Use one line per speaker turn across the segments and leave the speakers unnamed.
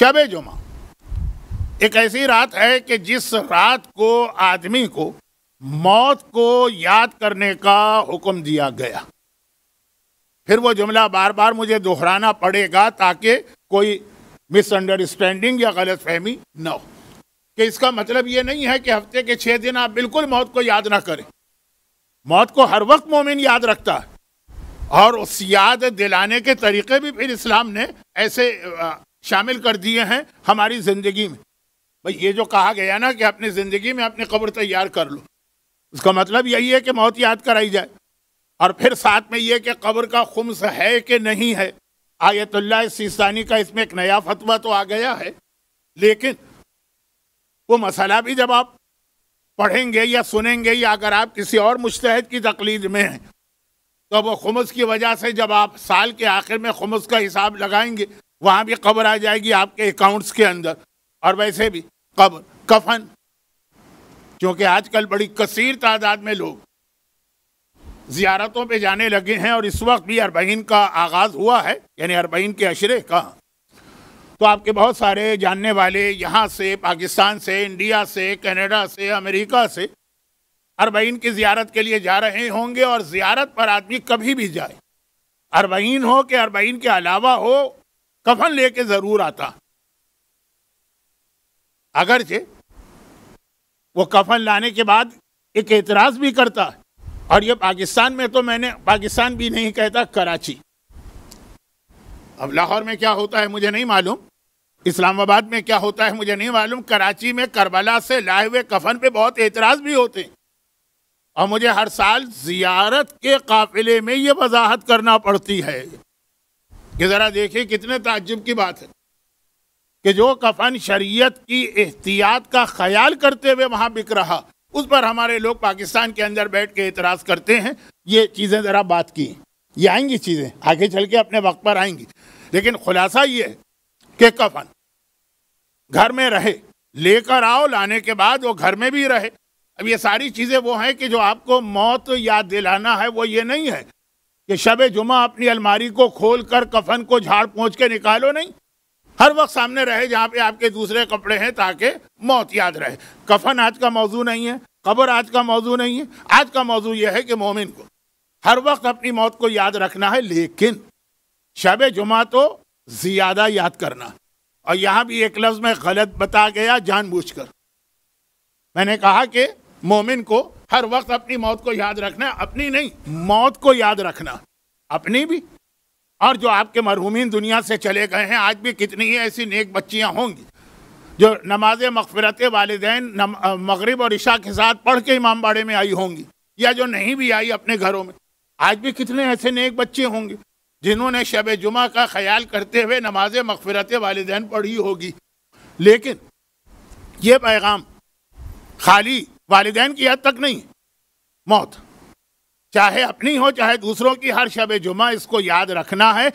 शब जुमा एक ऐसी रात है कि जिस रात को आदमी को मौत को याद करने का हुक्म दिया गया फिर वो जुमला बार बार मुझे दोहराना पड़ेगा ताकि कोई मिसअंडरस्टैंडिंग या गलत फहमी ना हो कि इसका मतलब ये नहीं है कि हफ्ते के छः दिन आप बिल्कुल मौत को याद ना करें मौत को हर वक्त मोमिन याद रखता है और उस याद दिलाने के तरीके भी फिर इस्लाम ने ऐसे शामिल कर दिए हैं हमारी ज़िंदगी में भाई ये जो कहा गया ना कि अपनी ज़िंदगी में अपनी कब्र तैयार कर लो उसका मतलब यही है कि मौत याद कराई जाए और फिर साथ में ये कि कब्र का खुम्स है कि नहीं है आयतुल्ला सीसानी का इसमें एक नया फतवा तो आ गया है लेकिन वो मसला भी जब आप पढ़ेंगे या सुनेंगे या अगर आप किसी और मुश्तहद की तकलीद में हैं तो वो खुमस की वजह से जब आप साल के आखिर में खुमस का हिसाब लगाएंगे वहाँ भी कब्र आ जाएगी आपके अकाउंट्स के अंदर और वैसे भी कब्र कफन क्योंकि आजकल बड़ी कसीर तादाद में लोग जियारतों पे जाने लगे हैं और इस वक्त भी अरबईन का आगाज़ हुआ है यानी अरबईन के अशरे का तो आपके बहुत सारे जानने वाले यहाँ से पाकिस्तान से इंडिया से कनाडा से अमेरिका से अरबईन की जियारत के लिए जा रहे होंगे और जियारत पर आदमी कभी भी जाए अरबईन हो कि अरबईन के अलावा हो कफन लेके जरूर आता अगरचे वो कफन लाने के बाद एक एतराज भी करता और ये पाकिस्तान में तो मैंने पाकिस्तान भी नहीं कहता कराची अब लाहौर में क्या होता है मुझे नहीं मालूम इस्लामाबाद में क्या होता है मुझे नहीं मालूम कराची में करबला से लाए हुए कफन पे बहुत एतराज़ भी होते हैं और मुझे हर साल जियारत के काफिले में ये वजाहत करना पड़ती है कि ज़रा देखिए कितने ताजुब की बात है कि जो कफन शरीयत की एहतियात का ख्याल करते हुए वहां बिक रहा उस पर हमारे लोग पाकिस्तान के अंदर बैठ के एतराज़ करते हैं ये चीज़ें ज़रा बात की ये आएंगी चीज़ें आगे चल के अपने वक्त पर आएंगी लेकिन खुलासा ये है कि कफन घर में रहे लेकर आओ लाने के बाद वो घर में भी रहे अब ये सारी चीज़ें वो हैं कि जो आपको मौत याद दिलाना है वो ये नहीं है कि शब जुमा अपनी अलमारी को खोल कर कफन को झाड़ पहुँच के निकालो नहीं हर वक्त सामने रहे जहाँ पे आपके दूसरे कपड़े हैं ताकि मौत याद रहे कफन आज का मौजू नहीं है कबर आज का मौजू नहीं है आज का मौजू यह है कि मोमिन को हर वक्त अपनी मौत को याद रखना है लेकिन शब जुमा तो ज़्यादा याद करना और यहाँ भी एक लफ्ज़ में गलत बता गया जानबूझकर मैंने कहा कि मोमिन को हर वक्त अपनी मौत को याद रखना अपनी नहीं मौत को याद रखना अपनी भी और जो आपके मरहूमिन दुनिया से चले गए हैं आज भी कितनी ही ऐसी नेक बच्चियाँ होंगी जो नमाज मगफरत वालदेन मगरब और ईशा के साथ पढ़ के इमाम बाड़े में आई होंगी या जो नहीं भी आई अपने घरों में आज भी कितने ऐसे नेक बच्चे होंगे जिन्होंने शब जुमा का ख्याल करते हुए नमाज मगफरत वालदेन पढ़ी होगी लेकिन ये पैगाम खाली वालदेन की याद तक नहीं मौत चाहे अपनी हो चाहे दूसरों की हर शब जुमा इसको याद रखना है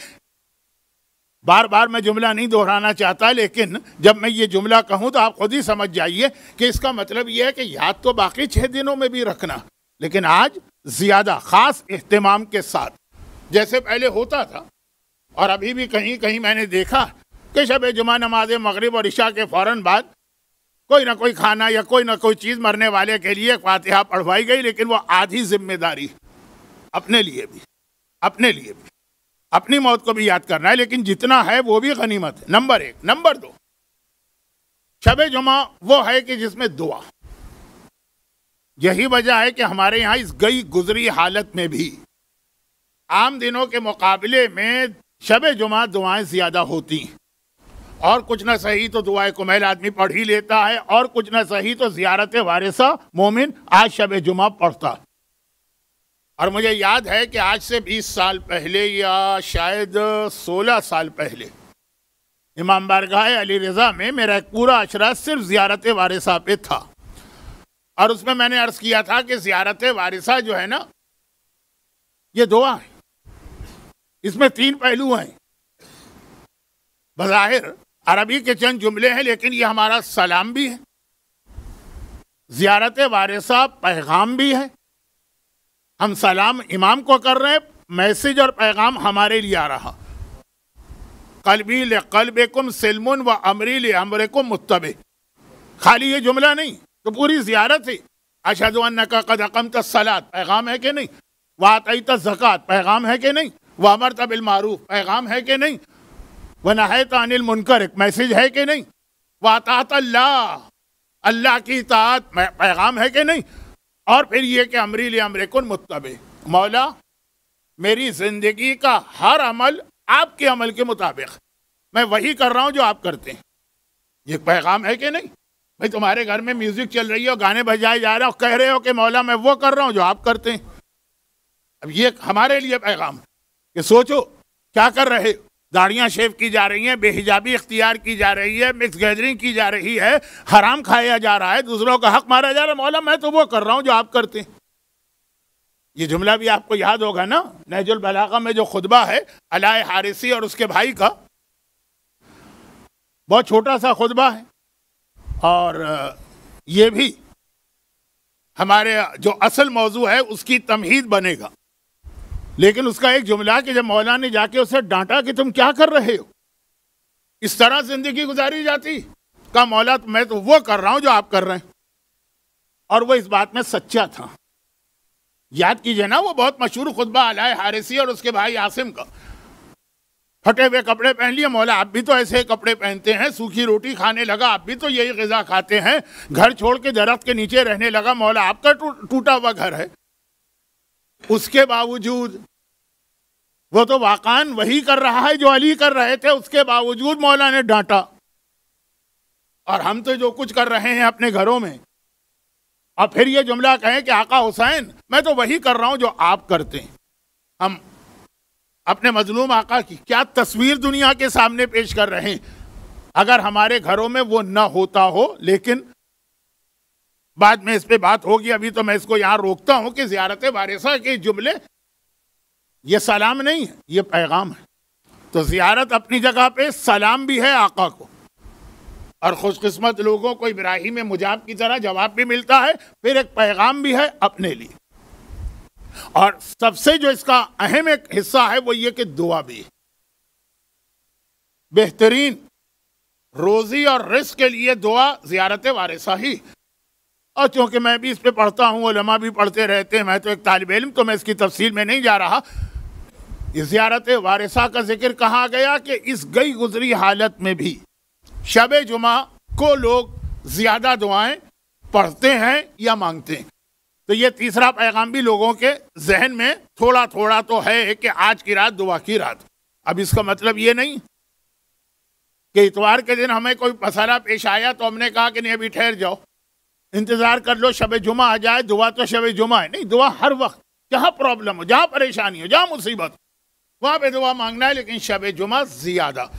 बार बार मैं जुमला नहीं दोहराना चाहता लेकिन जब मैं ये जुमला कहूँ तो आप खुद ही समझ जाइए कि इसका मतलब ये है कि याद तो बाकी छः दिनों में भी रखना लेकिन आज ज़्यादा ख़ास अहतमाम के साथ जैसे पहले होता था और अभी भी कहीं कहीं मैंने देखा कि शब जुमा नमाज मगरब और इशा के फ़ौर बाद कोई ना कोई खाना या कोई ना कोई चीज़ मरने वाले के लिए फातिहा पढ़वाई गई लेकिन वो आधी जिम्मेदारी अपने लिए भी अपने लिए भी अपनी मौत को भी याद करना है लेकिन जितना है वो भी गनीमत है नंबर एक नंबर दो शब जुमा वो है कि जिसमें दुआ यही वजह है कि हमारे यहाँ इस गई गुजरी हालत में भी आम दिनों के मुकाबले में शब जुमा दुआएं ज़्यादा होती हैं और कुछ ना सही तो दुआए कुमेल आदमी पढ़ ही लेता है और कुछ ना सही तो जियारत वारिसा मोमिन आज शब जुमा पढ़ता और मुझे याद है कि आज से 20 साल पहले या शायद 16 साल पहले इमाम बारगाह अली रज़ा में मेरा एक पूरा अशरा सिर्फ जियारत वारिसा पे था और उसमें मैंने अर्ज़ किया था कि जियारत वारिसा जो है ना ये दुआ है इसमें तीन पहलू हैं बज़ाहिर अरबी के चंद जुमले हैं लेकिन ये हमारा सलाम भी है ज़ियारत वारिसा पैगाम भी है हम सलाम इमाम को कर रहे हैं मैसेज और पैगाम हमारे लिए आ रहा कलबी कलबेकुम सिलमुन व अमरी ले को मुतब खाली ये जुमला नहीं तो पूरी जियारत है अशद का कदकम तलात पैगाम है कि नहीं वातई तक़़त पैगाम है कि नहीं व अमर मारूफ पैगाम है कि नहीं तो अनिल मुनकर एक मैसेज है कि नहीं वातात अल्लाह अल्लाह की इतात पैगाम है कि नहीं और फिर ये कि अमरी ले अमरे कन मुतबे मौला मेरी ज़िंदगी का हर अमल आपके अमल के मुताबिक मैं वही कर रहा हूँ जो आप करते हैं ये पैगाम है कि नहीं भाई तुम्हारे घर में म्यूज़िक चल रही हो गाने बजाए जा रहे हो कह रहे हो कि मौला मैं वो कर रहा हूँ जो आप करते हैं अब ये हमारे लिए पैगाम कि सोचो क्या कर रहे हो दाढ़ियाँ शेव की जा रही हैं बेहिजाबी इख्तियार की जा रही है मिक्स गैदरिंग की जा रही है हराम खाया जा रहा है दूसरों का हक मारा जा रहा है मौला मैं तो वो कर रहा हूँ जो आप करते हैं ये जुमला भी आपको याद होगा ना नहजुल बलागा में जो खुतबा है अलाय हारिसी और उसके भाई का बहुत छोटा सा खुतबा है और ये भी हमारे जो असल मौजू है उसकी तमहीद बनेगा लेकिन उसका एक जुमला कि जब मौला ने जाके उसे डांटा कि तुम क्या कर रहे हो इस तरह जिंदगी गुजारी जाती का मौला तो मैं तो वो कर रहा हूं जो आप कर रहे हैं और वो इस बात में सच्चा था याद कीजिए ना वो बहुत मशहूर खुतबा आलाए हारिसी और उसके भाई आसिम का फटे हुए कपड़े पहन लिए मौला आप भी तो ऐसे कपड़े पहनते हैं सूखी रोटी खाने लगा आप भी तो यही गज़ा खाते हैं घर छोड़ के दरख्त के नीचे रहने लगा मौला आपका टूटा हुआ घर है उसके बावजूद वो तो वाकान वही कर रहा है जो अली कर रहे थे उसके बावजूद मौला ने डांटा और हम तो जो कुछ कर रहे हैं अपने घरों में और फिर ये जुमला कहें कि आका हुसैन मैं तो वही कर रहा हूं जो आप करते हैं हम अपने मजलूम आका की क्या तस्वीर दुनिया के सामने पेश कर रहे हैं अगर हमारे घरों में वो ना होता हो लेकिन बाद में इस पर बात होगी अभी तो मैं इसको यहां रोकता हूं कि जियारत वारिसा के जुमले ये सलाम नहीं है ये पैगाम है तो जियारत अपनी जगह पे सलाम भी है आका को और खुशकस्मत लोगों को इब्राहिम मुजाब की तरह जवाब भी मिलता है फिर एक पैगाम भी है अपने लिए और सबसे जो इसका अहम एक हिस्सा है वो ये कि दुआ भी है बेहतरीन रोजी और रिस्क के लिए दुआ जियारत वारिसा ही और चूँकि मैं भी इस पर पढ़ता हूँ लमा भी पढ़ते रहते हैं मैं तो एक तालब इलम तो मैं इसकी तफसील में नहीं जा रहा ज़्यारत वारिसा का जिक्र कहा गया कि इस गई गुजरी हालत में भी शब जुमा को लोग ज़्यादा दुआएं पढ़ते हैं या मांगते हैं तो ये तीसरा पैगाम भी लोगों के जहन में थोड़ा थोड़ा तो है कि आज की रात दुआ की रात अब इसका मतलब ये नहीं कि इतवार के दिन हमें कोई मसाला पेश आया तो हमने कहा कि नहीं अभी ठहर जाओ इंतज़ार कर लो शब जुमा आ जाए दुआ तो शब जुमा है नहीं दुआ हर वक्त जहाँ प्रॉब्लम हो जहाँ परेशानी हो जहां मुसीबत हो वहाँ पर दुआ मांगना है लेकिन शब जुमा ज़्यादा